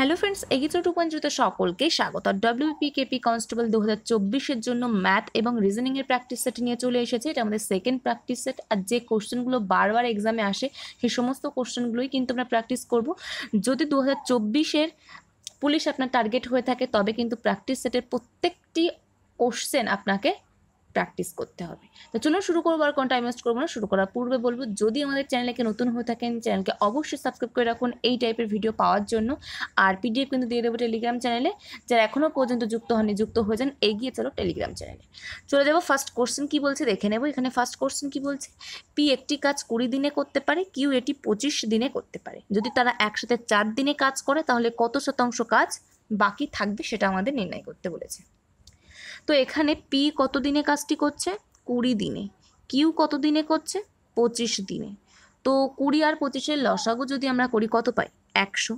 hello friends এগিচো টু পয়েন্ট সকলকে স্বাগত ডব্লিউপি কেপি কনস্টেবল দু হাজার চব্বিশের জন্য ম্যাথ এবং রিজনিংয়ের প্র্যাকটিস সেট নিয়ে চলে এসেছে এটা আমাদের সেকেন্ড প্র্যাকটিস সেট আর যে কোশ্চেনগুলো বারবার এক্সামে আসে সেই সমস্ত কোশ্চেনগুলোই কিন্তু আমরা প্র্যাকটিস করব যদি দু হাজার চব্বিশের পুলিশ আপনার টার্গেট হয়ে থাকে তবে কিন্তু প্র্যাকটিস সেটের প্রত্যেকটি কোশ্চেন আপনাকে প্র্যাকটিস করতে হবে তো চলুন শুরু করবো আর কোন টাইম ওয়েস্ট করবো না শুরু করার পূর্বে বলবো যদি আমাদের চ্যানেলকে নতুন হয়ে থাকেন চ্যানেলকে অবশ্যই সাবস্ক্রাইব করে রাখুন এই টাইপের ভিডিও পাওয়ার জন্য আর পিডিএফ কিন্তু দিয়ে দেবো টেলিগ্রাম চ্যানেলে যারা এখনও পর্যন্ত যুক্ত হননি যুক্ত হয়ে যান এগিয়ে চলো টেলিগ্রাম চ্যানেলে চলে যাবো ফার্স্ট কোশ্চেন কী বলছে দেখে নেবো এখানে ফার্স্ট কোশ্চেন কী বলছে পি একটি কাজ কুড়ি দিনে করতে পারে কিউ এটি পঁচিশ দিনে করতে পারে যদি তারা একসাথে চার দিনে কাজ করে তাহলে কত শতাংশ কাজ বাকি থাকবে সেটা আমাদের নির্ণয় করতে বলেছে তো এখানে পি কত দিনে কাজটি করছে কুড়ি দিনে কিউ কত দিনে করছে পঁচিশ দিনে তো কুড়ি আর পঁচিশের লসাগু যদি আমরা করি কত পাই একশো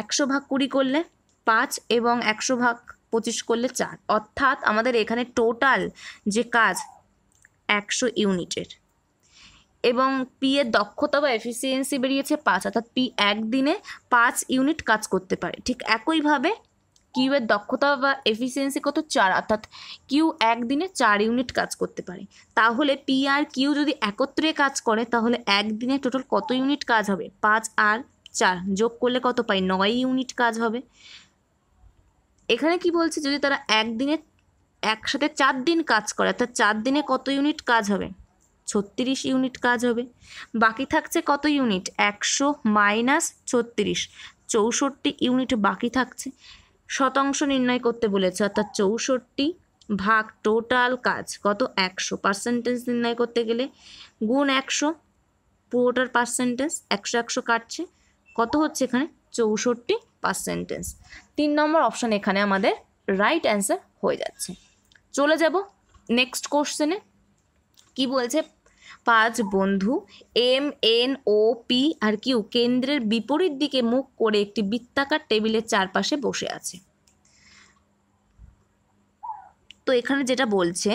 একশো ভাগ কুড়ি করলে পাঁচ এবং একশো ভাগ পঁচিশ করলে চার অর্থাৎ আমাদের এখানে টোটাল যে কাজ একশো ইউনিটের এবং পি এর দক্ষতা বা এফিসিয়েন্সি বেরিয়েছে পাঁচ অর্থাৎ পি একদিনে পাঁচ ইউনিট কাজ করতে পারে ঠিক একইভাবে কিউ এর দক্ষতা বা এফিসিয়েন্সি কত চার অর্থাৎ কিউ একদিনে চার ইউনিট কাজ করতে পারে তাহলে পি আর কিউ যদি একত্রে কাজ করে তাহলে একদিনে টোটাল কত ইউনিট কাজ হবে পাঁচ আর চার যোগ করলে কত পাই নয় ইউনিট কাজ হবে এখানে কি বলছে যদি তারা একদিনে একসাথে চার দিন কাজ করে অর্থাৎ চার দিনে কত ইউনিট কাজ হবে ছত্রিশ ইউনিট কাজ হবে বাকি থাকছে কত ইউনিট একশো মাইনাস ছত্রিশ চৌষট্টি ইউনিট বাকি থাকছে শতাংশ নির্ণয় করতে বলেছে অর্থাৎ চৌষট্টি ভাগ টোটাল কাজ কত একশো পার্সেন্টেজ নির্ণয় করতে গেলে গুণ একশো পুরোটার পার্সেন্টেজ একশো একশো কাটছে কত হচ্ছে এখানে চৌষট্টি পার্সেন্টেজ তিন নম্বর অপশান এখানে আমাদের রাইট অ্যান্সার হয়ে যাচ্ছে চলে যাব নেক্সট কোশ্চেনে কি বলছে পাঁচ বন্ধু এম এন ও পি আর কিউ কেন্দ্রের বিপরীত দিকে মুখ করে একটি বৃত্তাকার টেবিলের চারপাশে বসে আছে তো এখানে যেটা বলছে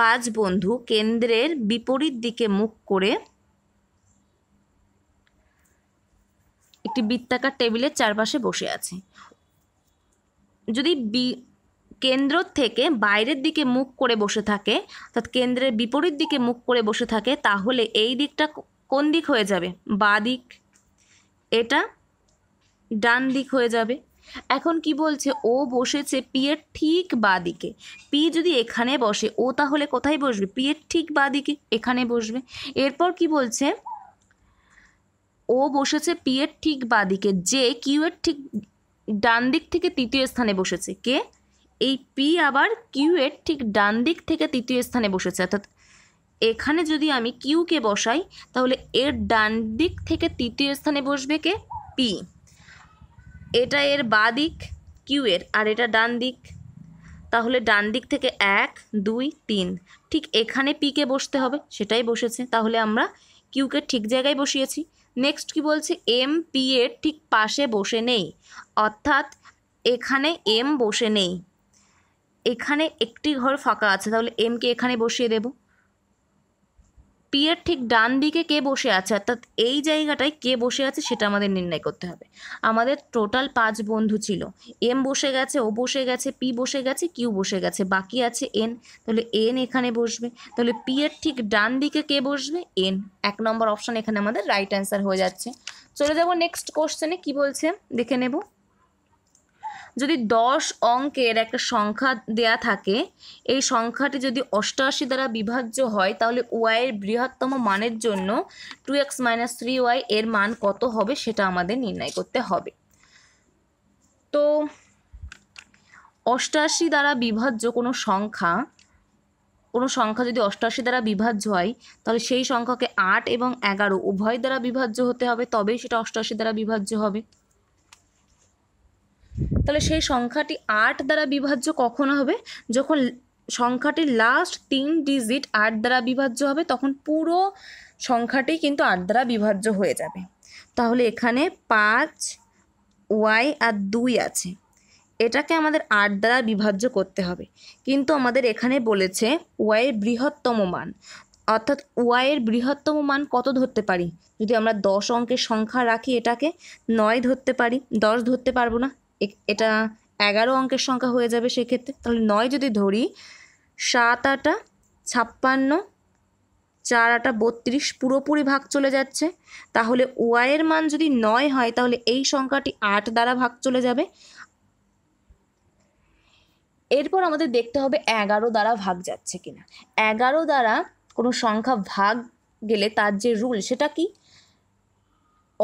পাঁচ বন্ধু কেন্দ্রের বিপরীত দিকে মুখ করে একটি বৃত্তাকার টেবিলের চারপাশে বসে আছে যদি বি কেন্দ্র থেকে বাইরের দিকে মুখ করে বসে থাকে অর্থাৎ কেন্দ্রের বিপরীত দিকে মুখ করে বসে থাকে তাহলে এই দিকটা কোন দিক হয়ে যাবে বা দিক এটা ডান দিক হয়ে যাবে এখন কি বলছে ও বসেছে পি এর ঠিক বা দিকে পি যদি এখানে বসে ও তাহলে কোথায় বসবে পি এর ঠিক বা দিকে এখানে বসবে এরপর কি বলছে ও বসেছে পি এর ঠিক বা দিকে যে কিউ এর ঠিক ডান দিক থেকে তৃতীয় স্থানে বসেছে কে এই পি আবার কিউ এর ঠিক ডান দিক থেকে তৃতীয় স্থানে বসেছে অর্থাৎ এখানে যদি আমি কিউকে বসাই তাহলে এর ডান দিক থেকে তৃতীয় স্থানে বসবে কে পি এটা এর বা দিক কিউ এর আর এটা ডান দিক তাহলে ডান দিক থেকে এক দুই তিন ঠিক এখানে পিকে বসতে হবে সেটাই বসেছে তাহলে আমরা কিউকে ঠিক জায়গায় বসিয়েছি নেক্সট কি বলছে এম পি এর ঠিক পাশে বসে নেই অর্থাৎ এখানে এম বসে নেই এখানে একটি ঘর ফাঁকা আছে তাহলে এমকে এখানে বসিয়ে দেবো পিয়ের ঠিক ডান দিকে কে বসে আছে অর্থাৎ এই জায়গাটায় কে বসে আছে সেটা আমাদের নির্ণয় করতে হবে আমাদের টোটাল পাঁচ বন্ধু ছিল এম বসে গেছে ও বসে গেছে পি বসে গেছে কিউ বসে গেছে বাকি আছে এন তাহলে এন এখানে বসবে তাহলে পিয়ের ঠিক ডান দিকে কে বসবে এন এক নম্বর অপশান এখানে আমাদের রাইট অ্যান্সার হয়ে যাচ্ছে চলে যাবো নেক্সট কোশ্চেনে কি বলছে দেখে নেবো যদি দশ অঙ্কের একটা সংখ্যা দেয়া থাকে এই সংখ্যাটি যদি অষ্টআশি দ্বারা বিভাজ্য হয় তাহলে ওয়াইয়ের বৃহত্তম মানের জন্য two X minus three Y এর মান কত হবে সেটা আমাদের নির্ণয় করতে হবে তো অষ্টআশি দ্বারা বিভাজ্য কোনো সংখ্যা কোনো সংখ্যা যদি অষ্টআশি দ্বারা বিভাজ্য হয় তাহলে সেই সংখ্যাকে আট এবং এগারো উভয় দ্বারা বিভাজ্য হতে হবে তবেই সেটা অষ্টআশি দ্বারা বিভাজ্য হবে তাহলে সেই সংখ্যাটি আট দ্বারা বিভাজ্য কখন হবে যখন সংখ্যাটির লাস্ট তিন ডিজিট আট দ্বারা বিভাজ্য হবে তখন পুরো সংখ্যাটি কিন্তু আট দ্বারা বিভাজ্য হয়ে যাবে তাহলে এখানে পাঁচ ওয়াই আর দুই আছে এটাকে আমাদের আট দ্বারা বিভাজ্য করতে হবে কিন্তু আমাদের এখানে বলেছে ওয়াইয়ের বৃহত্তম মান অর্থাৎ ওয়াইয়ের বৃহত্তম মান কত ধরতে পারি যদি আমরা দশ অঙ্কের সংখ্যা রাখি এটাকে নয় ধরতে পারি দশ ধরতে পারবো না এটা এগারো অঙ্কের সংখ্যা হয়ে যাবে সেক্ষেত্রে তাহলে নয় যদি ধরি সাত আটা ছাপ্পান্ন চার আটা বত্রিশ পুরোপুরি ভাগ চলে যাচ্ছে তাহলে ওয়াইয়ের মান যদি নয় হয় তাহলে এই সংখ্যাটি আট দ্বারা ভাগ চলে যাবে এরপর আমাদের দেখতে হবে এগারো দ্বারা ভাগ যাচ্ছে কিনা এগারো দ্বারা কোনো সংখ্যা ভাগ গেলে তার যে রুল সেটা কি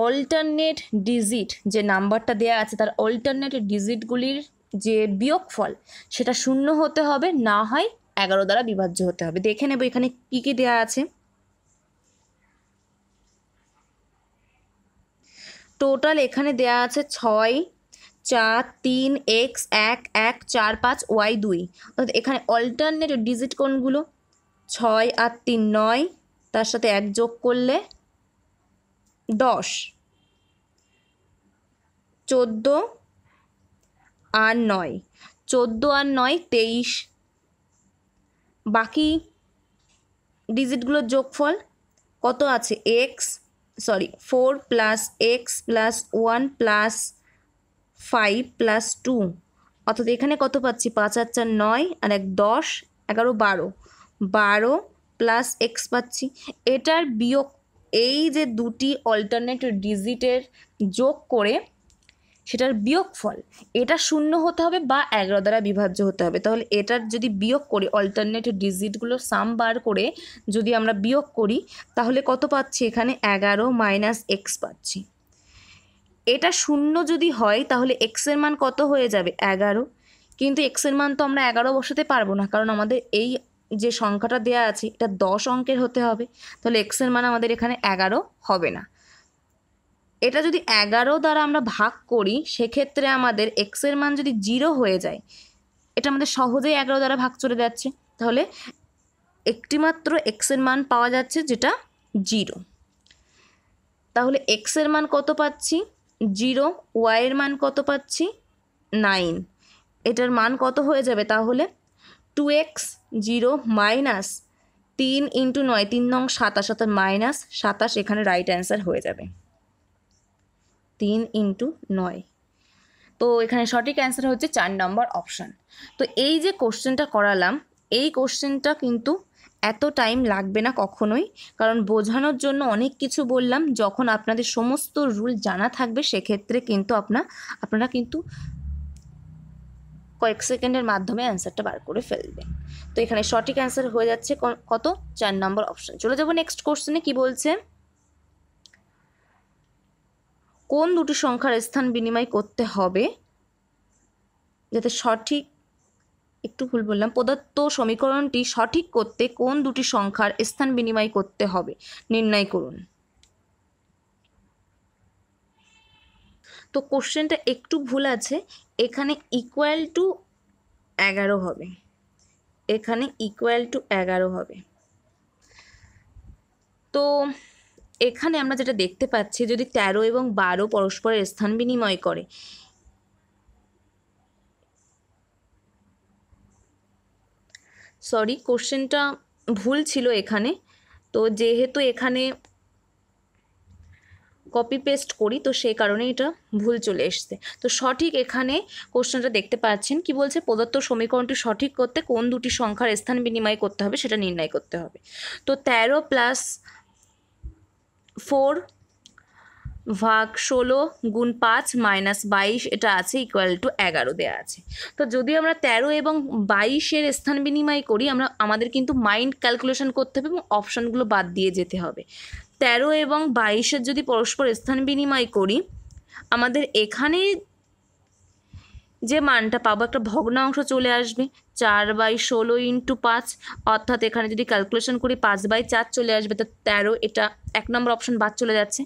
অল্টারনেট ডিজিট যে নাম্বারটা দেয়া আছে তার অল্টারনেট ডিজিটগুলির যে বিয়োগফল সেটা শূন্য হতে হবে না হয় এগারো দ্বারা বিভাজ্য হতে হবে দেখে নেব এখানে কী কী দেওয়া আছে টোটাল এখানে দেয়া আছে ছয় চার তিন এক্স এক এক চার পাঁচ ওয়াই দুই অর্থাৎ এখানে অল্টারনেট ডিজিট কোনগুলো ছয় আর তিন নয় তার সাথে এক যোগ করলে দশ চোদ্দ আর নয় চোদ্দ আর নয় তেইশ বাকি ডিজিটগুলোর যোগফল কত আছে X sorry four plus X plus one plus five plus two অর্থাৎ এখানে কত পাচ্ছি পাঁচ আর চার নয় আর এক দশ এগারো বারো বারো প্লাস এক্স পাচ্ছি এটার বিয়োগ এই যে দুটি অল্টারনেট ডিজিটের যোগ করে সেটার বিয়োগফল এটা শূন্য হতে হবে বা এগারো দ্বারা বিভাজ্য হতে হবে তাহলে এটার যদি বিয়োগ করি অল্টারনেট ডিজিটগুলো সাম বার করে যদি আমরা বিয়োগ করি তাহলে কত পাচ্ছি এখানে এগারো মাইনাস এক্স পাচ্ছি এটা শূন্য যদি হয় তাহলে এক্সের মান কত হয়ে যাবে এগারো কিন্তু এক্সের মান তো আমরা এগারো বসাতে পারবো না কারণ আমাদের এই যে সংখ্যাটা দেওয়া আছে এটা দশ অঙ্কের হতে হবে তাহলে এক্সের মান আমাদের এখানে এগারো হবে না এটা যদি এগারো দ্বারা আমরা ভাগ করি সেক্ষেত্রে আমাদের এক্সের মান যদি জিরো হয়ে যায় এটা আমাদের সহজেই এগারো দ্বারা ভাগ চলে যাচ্ছে তাহলে একটিমাত্র এক্সের মান পাওয়া যাচ্ছে যেটা জিরো তাহলে এক্সের মান কত পাচ্ছি জিরো ওয়াইয়ের মান কত পাচ্ছি নাইন এটার মান কত হয়ে যাবে তাহলে টু এক্স জিরো মাইনাস তিন ইন্টু নয় তিন নং সাতাশ অর্থাৎ মাইনাস সাতাশ এখানে রাইট অ্যান্সার হয়ে যাবে তিন ইন্টু নয় তো এখানে সঠিক অ্যান্সার হচ্ছে চার নম্বর অপশান তো এই যে কোশ্চেনটা করালাম এই কোশ্চেনটা কিন্তু এত টাইম লাগবে না কখনোই কারণ বোঝানোর জন্য অনেক কিছু বললাম যখন আপনাদের সমস্ত রুল জানা থাকবে সেক্ষেত্রে কিন্তু আপনা আপনারা কিন্তু কয়েক সেকেন্ডের মাধ্যমে অ্যান্সারটা বার করে ফেলবে তো এখানে সঠিক অ্যান্সার হয়ে যাচ্ছে কত চার নম্বর অপশান চলে যাবো নেক্সট কোশ্চেনে কি বলছে কোন দুটি সংখ্যার স্থান বিনিময় করতে হবে যাতে সঠিক একটু ভুল বললাম প্রদত্ত সমীকরণটি সঠিক করতে কোন দুটি সংখ্যার স্থান বিনিময় করতে হবে নির্ণয় করুন তো কোশ্চেনটা একটু ভুল আছে এখানে ইকুয়াল টু এগারো হবে এখানে ইকুয়াল টু এগারো হবে তো এখানে আমরা যেটা দেখতে পাচ্ছি যদি ১৩ এবং বারো পরস্পরের স্থান বিনিময় করে সরি কোশ্চেনটা ভুল ছিল এখানে তো যেহেতু এখানে কপি পেস্ট করি তো সেই কারণে এটা ভুল চলে এসছে তো সঠিক এখানে কোশ্চেনটা দেখতে পাচ্ছেন কি বলছে প্রদত্ত সমীকরণটি সঠিক করতে কোন দুটি সংখ্যার স্থান বিনিময় করতে হবে সেটা নির্ণয় করতে হবে তো তেরো প্লাস ফোর ভাগ ষোলো গুণ পাঁচ মাইনাস বাইশ এটা আছে ইকুয়াল টু এগারো দেওয়া আছে তো যদি আমরা তেরো এবং বাইশের স্থান বিনিময় করি আমরা আমাদের কিন্তু মাইন্ড ক্যালকুলেশন করতে হবে এবং অপশানগুলো বাদ দিয়ে যেতে হবে তেরো এবং বাইশের যদি পরস্পর স্থান বিনিময় করি আমাদের এখানে যে মানটা পাবো একটা ভগ্নাংশ চলে আসবে চার বাই ষোলো ইন্টু পাঁচ অর্থাৎ এখানে যদি ক্যালকুলেশন করি পাঁচ বাই চার চলে আসবে তো তেরো এটা এক নম্বর অপশন বাদ চলে যাচ্ছে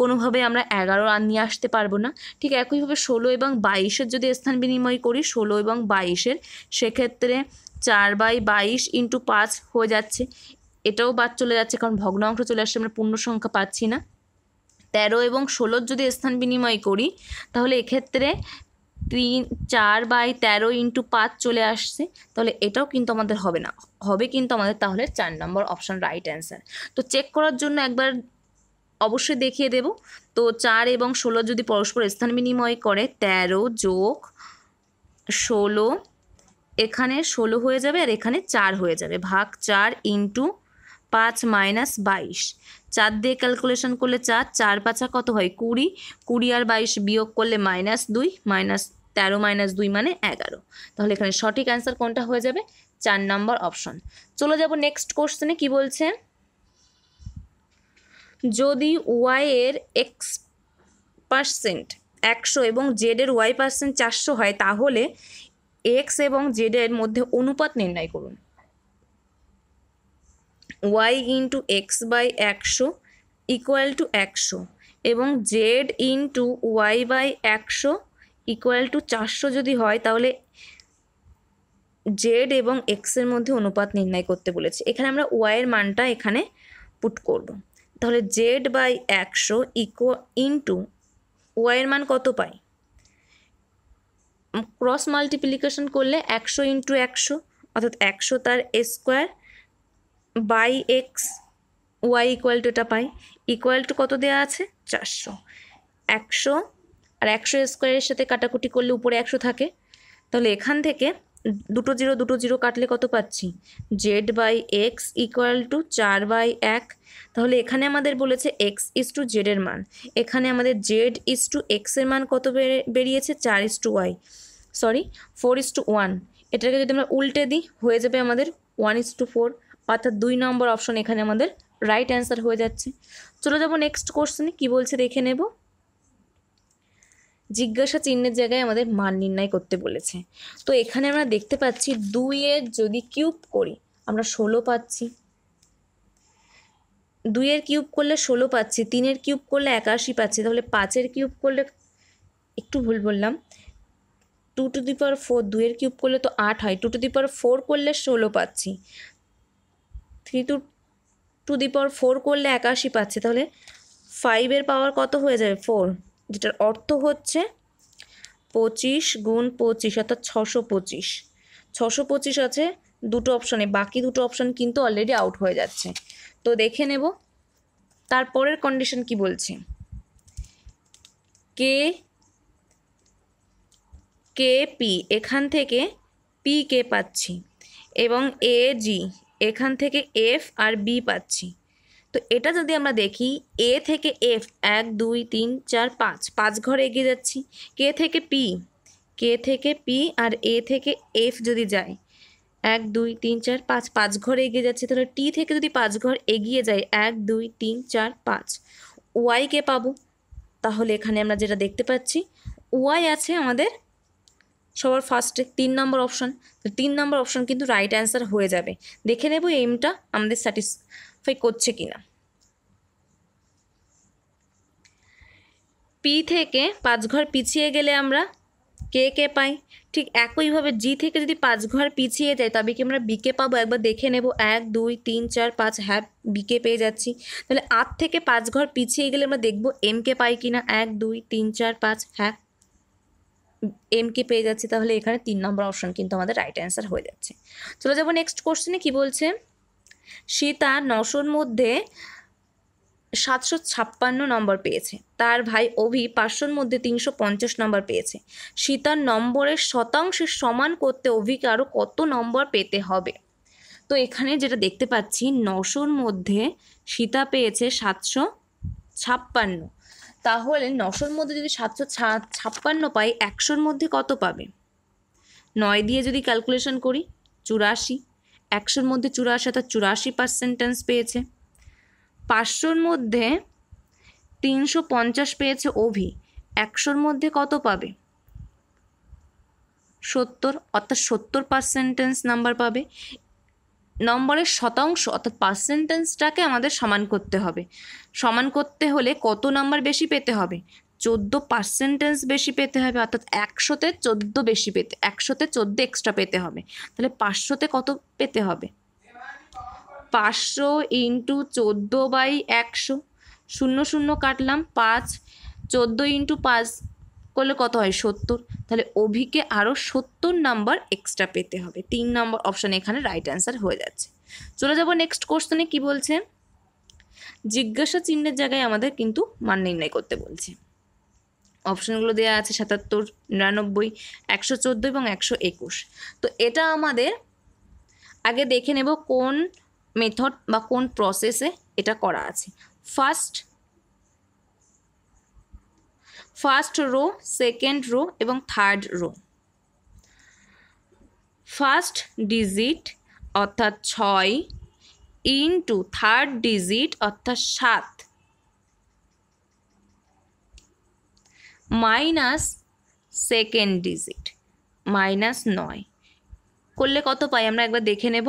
কোনোভাবে আমরা এগারো আর নিয়ে আসতে পারবো না ঠিক একইভাবে ষোলো এবং বাইশের যদি স্থান বিনিময় করি ষোলো এবং বাইশের সেক্ষেত্রে চার বাই বাইশ ইন্টু পাঁচ হয়ে যাচ্ছে এটাও বাদ চলে যাচ্ছে কারণ ভগ্নাংশ চলে আসছে আমরা পূর্ণ সংখ্যা পাচ্ছি না তেরো এবং ষোলোর যদি স্থান বিনিময় করি তাহলে এক্ষেত্রে তিন চার বাই তেরো ইন্টু পাঁচ চলে আসছে তাহলে এটাও কিন্তু আমাদের হবে না হবে কিন্তু আমাদের তাহলে চার নম্বর অপশান রাইট অ্যান্সার তো চেক করার জন্য একবার অবশ্যই দেখিয়ে দেব তো চার এবং ষোলো যদি পরস্পর স্থান বিনিময় করে তেরো যোগ ষোলো এখানে ষোলো হয়ে যাবে আর এখানে চার হয়ে যাবে ভাগ চার ইন্টু পাঁচ মাইনাস বাইশ চার দিয়ে ক্যালকুলেশন করলে চার চার পাঁচা কত হয় কুড়ি কুড়ি আর বাইশ বিয়োগ করলে মাইনাস দুই মাইনাস তেরো মাইনাস দুই মানে এগারো তাহলে এখানে সঠিক অ্যান্সার কোনটা হয়ে যাবে চার নম্বর অপশন চলে যাব নেক্সট কোশ্চেনে কি বলছে যদি ওয়াই এর এক্স পার্সেন্ট একশো এবং জেডের ওয়াই পার্সেন্ট চারশো হয় তাহলে এক্স এবং জেডের মধ্যে অনুপাত নির্ণয় করুন ওয়াই ইন্টু এক্স বাই একশো ইকুয়াল টু একশো এবং জেড ইন্টু ওয়াই বাই একশো ইকুয়াল টু চারশো যদি হয় তাহলে জেড এবং এক্সের মধ্যে অনুপাত নির্ণয় করতে বলেছে এখানে আমরা ওয়াইয়ের মানটা এখানে পুট করব তাহলে জেড বাই একশো ইকো ইন্টু ওয়াইয়ের মান কত পাই ক্রস মাল্টিপ্লিকেশন করলে একশো ইন্টু একশো অর্থাৎ একশো তার square by X Y equal to এটা পাই ইকুয়াল টু কত দেওয়া আছে চারশো একশো আর একশো স্কোয়ারের সাথে কাটাকুটি করলে উপরে একশো থাকে তাহলে এখান থেকে দুটো জিরো দুটো জিরো কাটলে কত পাচ্ছি Z by X equal to চার বাই এক তাহলে এখানে আমাদের বলেছে এক্স ইস টু জেডের মান এখানে আমাদের জেড ইস টু এক্সের মান কত বেরিয়েছে চার is two Y sorry four is two one এটাকে যদি আমরা উল্টে দিই হয়ে যাবে আমাদের ওয়ান ইস টু ফোর অর্থাৎ দুই নম্বর অপশন এখানে আমাদের রাইট অ্যান্সার হয়ে যাচ্ছে চলে যাবো নেক্সট কোশ্চেনে কি বলছে দেখে নেব জিজ্ঞাসা চিহ্নের জায়গায় আমাদের মান নির্ণয় করতে বলেছে তো এখানে আমরা দেখতে পাচ্ছি দুইয়ের যদি কিউব করি আমরা ষোলো পাচ্ছি দুইয়ের কিউব করলে ষোলো পাচ্ছি তিনের কিউব করলে একাশি পাচ্ছি তাহলে পাঁচের কিউব করলে একটু ভুল বললাম two to the power four দুইয়ের কিউব করলে তো আট হয় two to the power four করলে ষোলো পাচ্ছি three to to the power four করলে একাশি পাচ্ছে তাহলে ফাইভের পাওয়ার কত হয়ে যাবে ফোর যেটার অর্থ হচ্ছে পঁচিশ গুণ পঁচিশ অর্থাৎ ছশো পঁচিশ ছশো পঁচিশ আছে দুটো অপশানে বাকি দুটো অপশান কিন্তু অলরেডি আউট হয়ে যাচ্ছে তো দেখে নেব তারপরের কন্ডিশন কি বলছে কে কে পি এখান থেকে পি কে পাচ্ছি এবং এ জি এখান থেকে এফ আর বি পাচ্ছি তো এটা যদি আমরা দেখি এ থেকে এফ এক দুই তিন চার পাঁচ পাঁচ ঘর এগিয়ে যাচ্ছি কে থেকে পি কে থেকে পি আর এ থেকে এফ যদি যায় এক দুই তিন চার পাঁচ পাঁচ ঘর এগিয়ে যাচ্ছে তাহলে টি থেকে যদি পাঁচ ঘর এগিয়ে যায় এক দুই তিন চার পাঁচ ওয়াইকে পাবো তাহলে এখানে আমরা যেটা দেখতে পাচ্ছি ওয়াই আছে আমাদের সবার ফার্স্টে তিন নম্বর তো তিন নম্বর অপশান কিন্তু রাইট অ্যান্সার হয়ে যাবে দেখে নেব এমটা আমাদের স্যাটিসফাই করছে কিনা পি থেকে পাঁচ ঘর পিছিয়ে গেলে আমরা কে কে পাই ঠিক একইভাবে জি থেকে যদি পাঁচ ঘর পিছিয়ে যায় তবে কি আমরা বিকে পাবো একবার দেখে নেব এক দুই তিন চার পাঁচ হ্যাঁ বিকে পেয়ে যাচ্ছি তাহলে আট থেকে পাঁচ ঘর পিছিয়ে গেলে আমরা দেখব এম কে পাই কিনা এক দুই তিন চার পাঁচ হ্যাঁ এমকে পেয়ে যাচ্ছি তাহলে এখানে তিন নম্বর অপশন কিন্তু আমাদের রাইট অ্যান্সার হয়ে যাচ্ছে চলে যাবো নেক্সট কোশ্চেনে কি বলছে সীতা নশোর মধ্যে সাতশো ছাপ্পান্ন নম্বর পেয়েছে তার ভাই অভি পাঁচশোর মধ্যে তিনশো পঞ্চাশ নম্বর পেয়েছে সীতার নম্বরের শতাংশে সমান করতে অভিকে আরও কত নম্বর পেতে হবে তো এখানে যেটা দেখতে পাচ্ছি নশোর মধ্যে সীতা পেয়েছে সাতশো ছাপ্পান্ন তাহলে নশোর মধ্যে যদি সাতশো ছাপ্পান্ন পাই একশোর মধ্যে কত পাবে নয় দিয়ে যদি ক্যালকুলেশন করি চুরাশি একশোর মধ্যে চুরাশি অর্থাৎ চুরাশি পার্সেন্টেন্স পেয়েছে পাঁচশোর মধ্যে তিনশো পঞ্চাশ পেয়েছে অভি একশোর মধ্যে কত পাবে সত্তর অর্থাৎ সত্তর পার্সেন্টেন্স নাম্বার পাবে নম্বরের শতাংশ অর্থাৎ পার্সেন্টেজটাকে আমাদের সমান করতে হবে সমান করতে হলে কত নাম্বার বেশি পেতে হবে চোদ্দো পার্সেন্টেজ বেশি পেতে হবে অর্থাৎ একশোতে চোদ্দো বেশি পেতে একশোতে চোদ্দো এক্সট্রা পেতে হবে তাহলে পাঁচশোতে কত পেতে হবে পাঁচশো ইন্টু চোদ্দো বাই একশো শূন্য শূন্য কাটলাম পাঁচ চোদ্দো ইন্টু পাঁচ করলে কত হয় সত্তর তাহলে অভিকে আরও সত্তর নাম্বার এক্সট্রা পেতে হবে তিন নম্বর অপশান এখানে রাইট অ্যান্সার হয়ে যাচ্ছে চলে যাব নেক্সট কোশ্চেনে কি বলছে জিজ্ঞাসা চিহ্নের জায়গায় আমাদের কিন্তু মান নির্ণয় করতে বলছে অপশানগুলো দেওয়া আছে সাতাত্তর নিরানব্বই একশো চোদ্দো এবং একশো একুশ তো এটা আমাদের আগে দেখে নেব কোন মেথড বা কোন প্রসেসে এটা করা আছে first first row second row এবং থার্ড রো ফার্স্ট ডিজিট অর্থাৎ ছয় ইন্টু থার্ড ডিজিট অর্থাৎ সাত মাইনাস সেকেন্ড ডিজিট মাইনাস নয় করলে কত পাই আমরা একবার দেখে নেব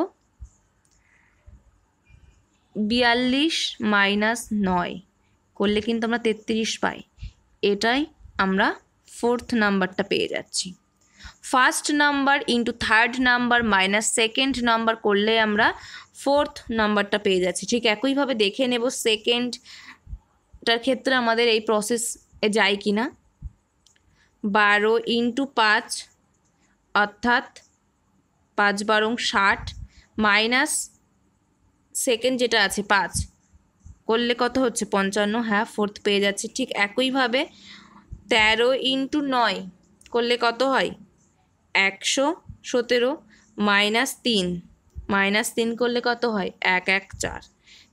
বিয়াল্লিশ মাইনাস নয় করলে কিন্তু আমরা তেত্রিশ পাই এটাই আমরা ফোর্থ নাম্বারটা পেয়ে যাচ্ছি first number into third number minus second number করলে আমরা ফোর্থ নাম্বারটা পেয়ে যাচ্ছি ঠিক একইভাবে দেখে নেব সেকেন্ডটার ক্ষেত্রে আমাদের এই প্রসেস যায় কি না বারো ইন্টু পাঁচ অর্থাৎ পাঁচ বারং ষাট মাইনাস সেকেন্ড যেটা আছে পাঁচ করলে কত হচ্ছে পঞ্চান্ন হ্যাঁ ফোর্থ পেয়ে যাচ্ছে ঠিক একইভাবে তেরো ইন্টু নয় করলে কত হয় একশো সতেরো মাইনাস তিন মাইনাস তিন করলে কত হয় এক এক চার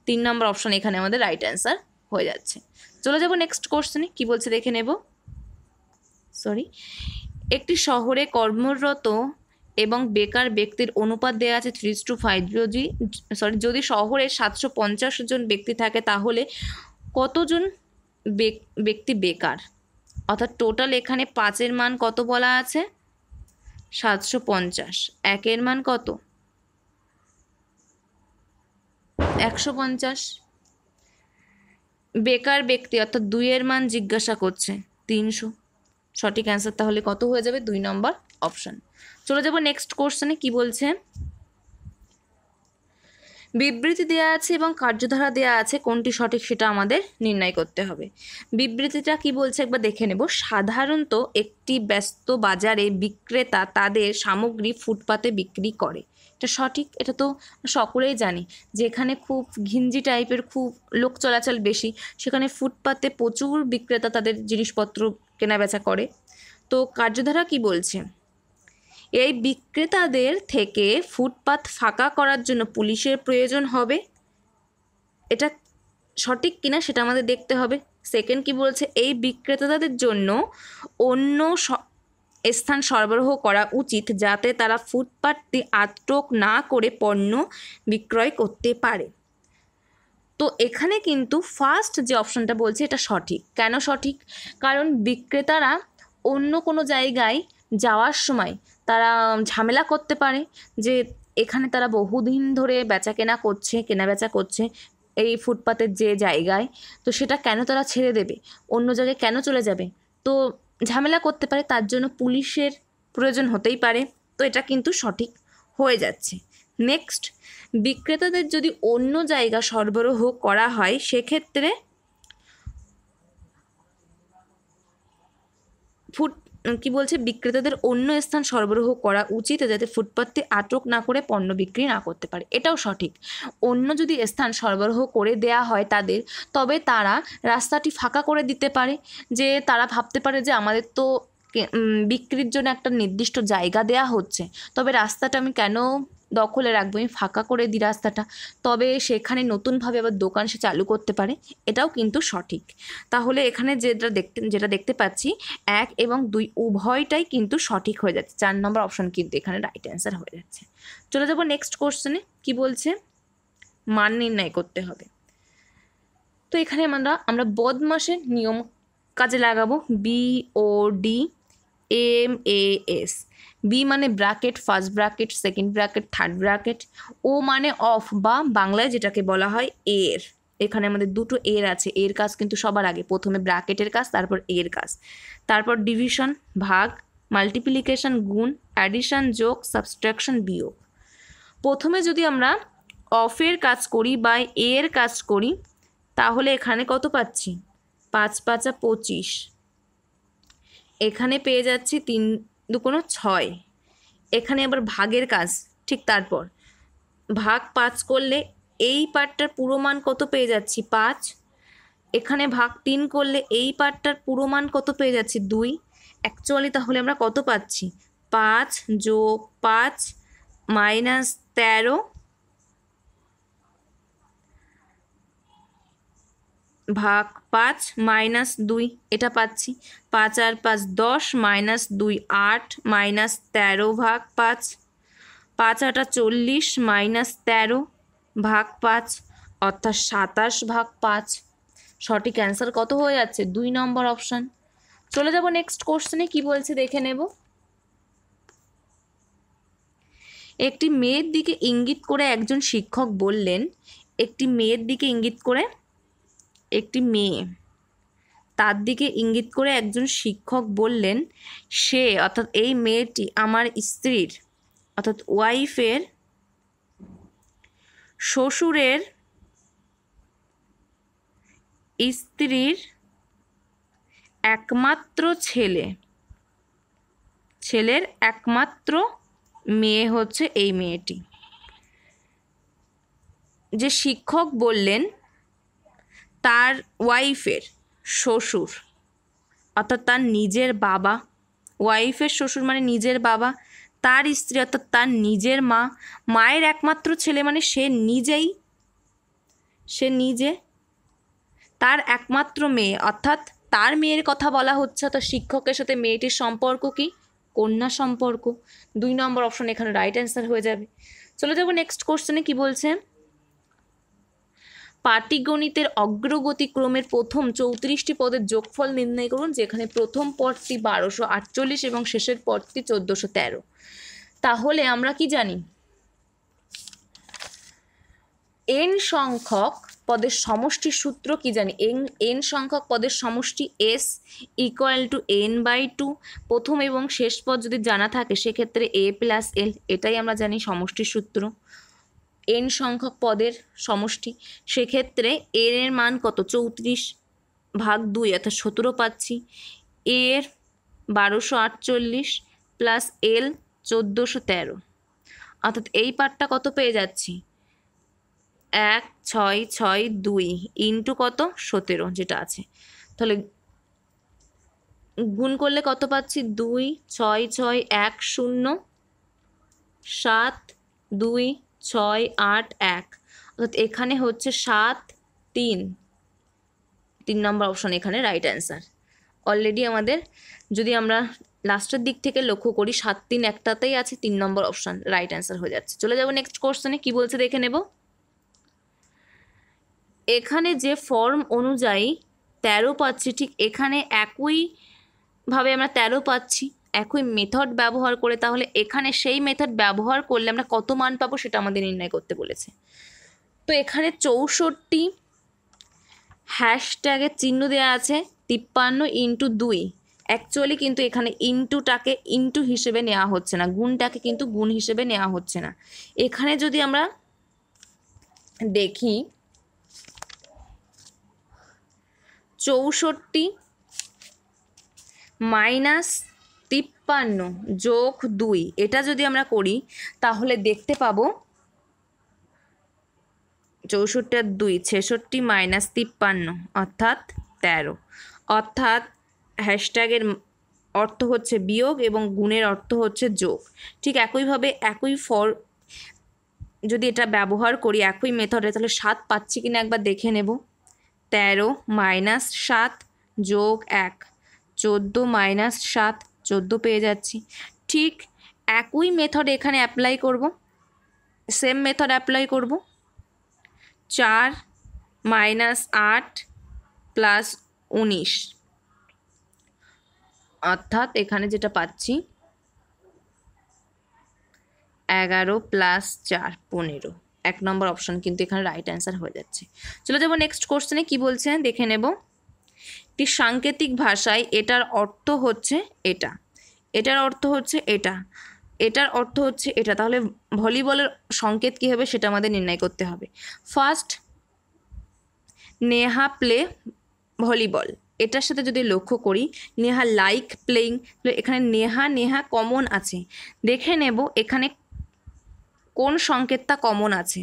তিন নম্বর অপশন এখানে আমাদের রাইট অ্যান্সার হয়ে যাচ্ছে চলে যাবো নেক্সট কোশ্চেনে কি বলছে দেখে নেব সরি একটি শহরে কর্মরত এবং বেকার ব্যক্তির অনুপাত দেওয়া আছে থ্রি টু ফাইভ যদি সরি যদি শহরে সাতশো পঞ্চাশ জন ব্যক্তি থাকে তাহলে কতজন ব্যক্তি বেকার অর্থাৎ টোটাল এখানে পাঁচের মান কত বলা আছে সাতশো পঞ্চাশ একের মান কত একশো পঞ্চাশ বেকার ব্যক্তি অর্থাৎ দুইয়ের মান জিজ্ঞাসা করছে তিনশো সঠিক অ্যান্সার তাহলে কত হয়ে যাবে দুই নম্বর অপশান চলে যাব নেক্সট কোশ্চেনে কি বলছে বিবৃতি দেয়া আছে এবং কার্যধারা দেয়া আছে কোনটি সঠিক সেটা আমাদের নির্ণয় করতে হবে বিবৃতিটা কি বলছে একবার দেখে নেব সাধারণত একটি ব্যস্ত বাজারে বিক্রেতা তাদের সামগ্রী ফুটপাতে বিক্রি করে এটা সঠিক এটা তো সকলেই জানি যে এখানে খুব ঘিঞ্জি টাইপের খুব লোক চলাচল বেশি সেখানে ফুটপাতে প্রচুর বিক্রেতা তাদের জিনিসপত্র কেনাবেচা করে তো কার্যধারা কি বলছে এই বিক্রেতাদের থেকে ফুটপাত ফাঁকা করার জন্য পুলিশের প্রয়োজন হবে এটা সঠিক কিনা সেটা আমাদের দেখতে হবে সেকেন্ড কি বলছে এই বিক্রেতাদের জন্য অন্য স্থান সরবরাহ করা উচিত যাতে তারা ফুটপাথটি আটক না করে পণ্য বিক্রয় করতে পারে তো এখানে কিন্তু ফার্স্ট যে অপশনটা বলছে এটা সঠিক কেন সঠিক কারণ বিক্রেতারা অন্য কোনো জায়গায় যাওয়ার সময় তারা ঝামেলা করতে পারে যে এখানে তারা বহুদিন ধরে বেচা কেনা করছে কেনা বেচা করছে এই ফুটপাতের যে জায়গায় তো সেটা কেন তারা ছেড়ে দেবে অন্য জায়গায় কেন চলে যাবে তো ঝামেলা করতে পারে তার জন্য পুলিশের প্রয়োজন হতেই পারে তো এটা কিন্তু সঠিক হয়ে যাচ্ছে নেক্সট বিক্রেতাদের যদি অন্য জায়গা সরবরাহ করা হয় সেক্ষেত্রে ফুট কি বলছে বিক্রেতাদের অন্য স্থান সরবরাহ করা উচিত যাতে ফুটপাথে আটক না করে পণ্য বিক্রি না করতে পারে এটাও সঠিক অন্য যদি স্থান সরবরাহ করে দেয়া হয় তাদের তবে তারা রাস্তাটি ফাঁকা করে দিতে পারে যে তারা ভাবতে পারে যে আমাদের তো বিক্রির জন্য একটা নির্দিষ্ট জায়গা দেয়া হচ্ছে তবে রাস্তাটা আমি কেন দখলে রাখবো আমি ফাঁকা করে দিই রাস্তাটা তবে সেখানে নতুনভাবে আবার দোকান সে চালু করতে পারে এটাও কিন্তু সঠিক তাহলে এখানে যেটা দেখতে যেটা দেখতে পাচ্ছি এক এবং দুই উভয়টাই কিন্তু সঠিক হয়ে যাচ্ছে চার নম্বর অপশন কিন্তু এখানে রাইট অ্যান্সার হয়ে যাচ্ছে চলে যাবো নেক্সট কোশ্চেনে কি বলছে মান নির্ণয় করতে হবে তো এখানে আমরা আমরা বদমাসের নিয়ম কাজে লাগাবো B O D M A S B মানে bracket first bracket second bracket third bracket O মানে অফ বা বাংলায় যেটাকে বলা হয় এর এখানে আমাদের দুটো এর আছে এর কাজ কিন্তু সবার আগে প্রথমে ব্র্যাকেটের কাজ তারপর এর কাজ তারপর ডিভিশন ভাগ মাল্টিপ্লিকেশন গুণ অ্যাডিশন যোগ সাবস্ট্রাকশন বিয়োগ প্রথমে যদি আমরা অফের কাজ করি বা এর কাজ করি তাহলে এখানে কত পাচ্ছি পাঁচ পাঁচা পঁচিশ এখানে পেয়ে যাচ্ছি তিন দুকোনো ছয় এখানে আবার ভাগের কাজ ঠিক তারপর ভাগ পাঁচ করলে এই পাটটার পুরো মান কত পেয়ে যাচ্ছি পাঁচ এখানে ভাগ তিন করলে এই পাটটার পুরো মান কত পেয়ে যাচ্ছি দুই অ্যাকচুয়ালি তাহলে আমরা কত পাচ্ছি পাঁচ যোগ পাঁচ মাইনাস তেরো ভাগ পাঁচ মাইনাস দুই এটা পাচ্ছি পাঁচ আর পাঁচ দশ মাইনাস দুই আট মাইনাস তেরো ভাগ পাঁচ পাঁচ আটা চল্লিশ মাইনাস তেরো ভাগ পাঁচ অর্থাৎ সাতাশ ভাগ পাঁচ সঠিক অ্যান্সার কত হয়ে যাচ্ছে দুই নম্বর অপশান চলে যাব নেক্সট কোশ্চেনে কি বলছে দেখে নেব একটি মেয়ের দিকে ইঙ্গিত করে একজন শিক্ষক বললেন একটি মেয়ের দিকে ইঙ্গিত করে একটি মেয়ে তার দিকে ইঙ্গিত করে একজন শিক্ষক বললেন সে অর্থাৎ এই মেয়েটি আমার স্ত্রীর অর্থাৎ ওয়াইফের শ্বশুরের স্ত্রীর একমাত্র ছেলে ছেলের একমাত্র মেয়ে হচ্ছে এই মেয়েটি যে শিক্ষক বললেন তার ওয়াইফের শ্বশুর অর্থাৎ তার নিজের বাবা ওয়াইফের শ্বশুর মানে নিজের বাবা তার স্ত্রী অর্থাৎ তার নিজের মা মায়ের একমাত্র ছেলে মানে সে নিজেই সে নিজে তার একমাত্র মেয়ে অর্থাৎ তার মেয়ের কথা বলা হচ্ছে অর্থাৎ শিক্ষকের সাথে মেয়েটির সম্পর্ক কি কন্যা সম্পর্ক দুই নম্বর অপশন এখানে রাইট অ্যান্সার হয়ে যাবে চলে যাবো নেক্সট কোশ্চেনে কি বলছে পাটিগণিতের অগ্রগতি ক্রমের প্রথম চৌত্রিশটি পদের যোগফল নির্ণয় করুন যেখানে প্রথম পদটি বারোশো আটচল্লিশ এবং শেষের পদটি চোদ্দোশো তেরো তাহলে আমরা কি জানি এন সংখ্যক পদের সমষ্টির সূত্র কি জানি এন এন সংখ্যক পদের সমষ্টি S equal to N by two প্রথম এবং শেষ পদ যদি জানা থাকে সেক্ষেত্রে এ প্লাস এল এটাই আমরা জানি সমষ্টির সূত্র এন সংখ্যক পদের সমষ্টি সেক্ষেত্রে এর এর মান কত চৌত্রিশ ভাগ দুই অর্থাৎ সতেরো পাচ্ছি এর বারোশো আটচল্লিশ প্লাস এল চোদ্দোশো তেরো অর্থাৎ এই পার্টটা কত পেয়ে যাচ্ছি এক ছয় ছয় দুই ইন্টু কত সতেরো যেটা আছে তাহলে গুণ করলে কত পাচ্ছি দুই ছয় ছয় এক শূন্য সাত দুই ছয় আট এক অর্থাৎ এখানে হচ্ছে সাত তিন তিন নম্বর অপশন এখানে রাইট অ্যান্সার অলরেডি আমাদের যদি আমরা লাস্টের দিক থেকে লক্ষ্য করি সাত তিন একটাতেই আছে তিন নম্বর অপশান রাইট অ্যান্সার হয়ে যাচ্ছে চলে যাবো নেক্সট কোশ্চেনে কি বলছে দেখে নেব এখানে যে ফর্ম অনুযায়ী তেরো পাচ্ছি ঠিক এখানে একইভাবে আমরা তেরো পাচ্ছি একই মেথড ব্যবহার করে তাহলে এখানে সেই মেথড ব্যবহার করলে আমরা কত মান পাবো সেটা আমাদের নির্ণয় করতে বলেছে তো এখানে চৌষট্টি হ্যাশট্যাগের চিহ্ন দেওয়া আছে তিপ্পান্ন ইন্টু দুই অ্যাকচুয়ালি কিন্তু এখানে ইন্টুটাকে ইন্টু হিসেবে নেওয়া হচ্ছে না গুণটাকে কিন্তু গুণ হিসেবে নেওয়া হচ্ছে না এখানে যদি আমরা দেখি চৌষট্টি মাইনাস ছাপ্পান্ন যোগ দুই এটা যদি আমরা করি তাহলে দেখতে পাবো চৌষট্টি আর দুই ছেষট্টি মাইনাস তিপ্পান্ন অর্থাৎ তেরো অর্থাৎ হ্যাশট্যাগের অর্থ হচ্ছে বিয়োগ এবং গুণের অর্থ হচ্ছে যোগ ঠিক একইভাবে একই ফর যদি এটা ব্যবহার করি একই মেথডে তাহলে সাত পাচ্ছি কিনা একবার দেখে নেব তেরো মাইনাস সাত যোগ এক চোদ্দো মাইনাস সাত চোদ্দো পেয়ে যাচ্ছি ঠিক একই মেথড এখানে অ্যাপ্লাই করব সেম মেথড অ্যাপ্লাই করব চার মাইনাস আট প্লাস উনিশ অর্থাৎ এখানে যেটা পাচ্ছি এগারো প্লাস চার পনেরো এক নম্বর অপশন কিন্তু এখানে রাইট অ্যান্সার হয়ে যাচ্ছে চলে যাবো নেক্সট কোশ্চেনে কি বলছে দেখে নেবো একটি সাংকেতিক ভাষায় এটার অর্থ হচ্ছে এটা এটার অর্থ হচ্ছে এটা এটার অর্থ হচ্ছে এটা তাহলে ভলিবলের সংকেত কী হবে সেটা আমাদের নির্ণয় করতে হবে ফার্স্ট নেহা প্লে ভলিবল এটার সাথে যদি লক্ষ্য করি নেহা লাইক প্লেইং এখানে নেহা নেহা কমন আছে দেখে নেব এখানে কোন সংকেতটা কমন আছে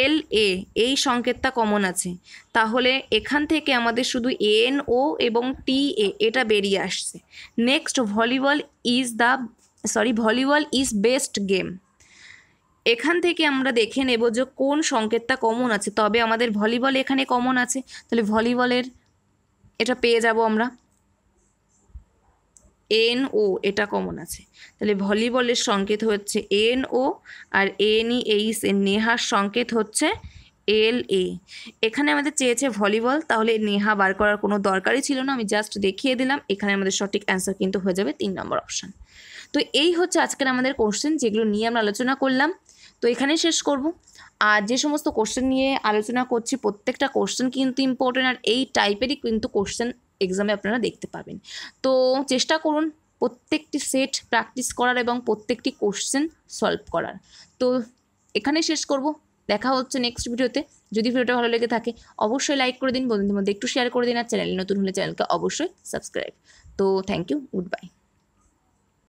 এল এ এই সংকেতটা কমন আছে তাহলে এখান থেকে আমাদের শুধু এন ও এবং টি এ এটা বেরিয়ে আসছে next volleyball is the sorry volleyball is best game এখান থেকে আমরা দেখে নেব যে কোন সংকেতটা কমন আছে তবে আমাদের ভলিবল এখানে কমন আছে তাহলে ভলিবলের এটা পেয়ে যাব আমরা এন ও এটা কমন আছে তাহলে ভলিবলের সংকেত হচ্ছে এন ও আর এন ই এইস এর নেহার সংকেত হচ্ছে এল এ এখানে আমাদের চেয়েছে ভলিবল তাহলে নেহা বার করার কোনো দরকারই ছিল না আমি জাস্ট দেখিয়ে দিলাম এখানে আমাদের সঠিক অ্যান্সার কিন্তু হয়ে যাবে তিন নম্বর অপশান তো এই হচ্ছে আজকের আমাদের কোশ্চেন যেগুলো নিয়ে আমরা আলোচনা করলাম তো এখানেই শেষ করব আর যে সমস্ত কোশ্চেন নিয়ে আলোচনা করছি প্রত্যেকটা কোশ্চেন কিন্তু ইম্পর্টেন্ট আর এই টাইপেরই কিন্তু কোশ্চেন এক্সামে আপনারা দেখতে পাবেন তো চেষ্টা করুন প্রত্যেকটি সেট প্র্যাকটিস করার এবং প্রত্যেকটি কোশ্চেন সলভ করার তো এখানে শেষ করব দেখা হচ্ছে নেক্সট ভিডিওতে যদি ভিডিওটা ভালো লেগে থাকে অবশ্যই লাইক করে দিন বন্ধুদের মধ্যে একটু শেয়ার করে দিন আর চ্যানেল নতুন হলে চ্যানেলকে অবশ্যই সাবস্ক্রাইব তো থ্যাংক ইউ গুড বাই